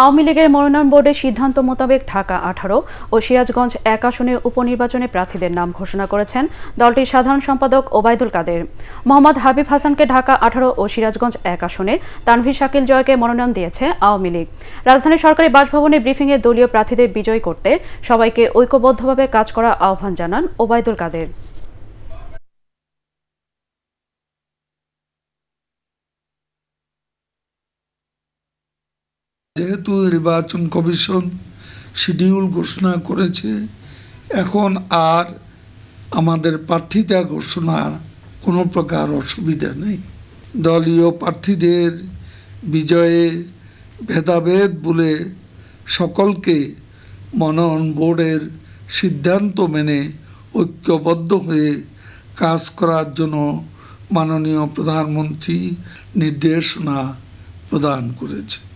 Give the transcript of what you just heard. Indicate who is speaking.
Speaker 1: আওয়ামী লীগের মনোনয়ন বোর্ডের সিদ্ধান্ত মোতাবেক ঢাকা আঠারো ও সিরাজগঞ্জ এক আসনের উপনির্বাচনে প্রার্থীদের নাম ঘোষণা করেছেন দলটির সাধারণ সম্পাদক ওবায়দুল কাদের মোহাম্মদ হাবিব হাসানকে ঢাকা আঠারো ও সিরাজগঞ্জ এক আসনে তানভীর শাকিল জয়কে মনোনয়ন দিয়েছে আওয়ামী লীগ রাজধানীর সরকারি বাসভবনে ব্রিফিংয়ে দলীয় প্রার্থীদের বিজয় করতে সবাইকে ঐক্যবদ্ধভাবে কাজ করা আহ্বান জানান ওবায়দুল কাদের
Speaker 2: যেহেতু নির্বাচন কমিশন শিডিউল ঘোষণা করেছে এখন আর আমাদের প্রার্থীটা ঘোষণা কোনো প্রকার অসুবিধা নেই দলীয় প্রার্থীদের বিজয়ে ভেদাভেদ বলে সকলকে মনোনয়ন বোর্ডের সিদ্ধান্ত মেনে ঐক্যবদ্ধ হয়ে কাজ করার জন্য মাননীয় প্রধানমন্ত্রী নির্দেশনা প্রদান করেছে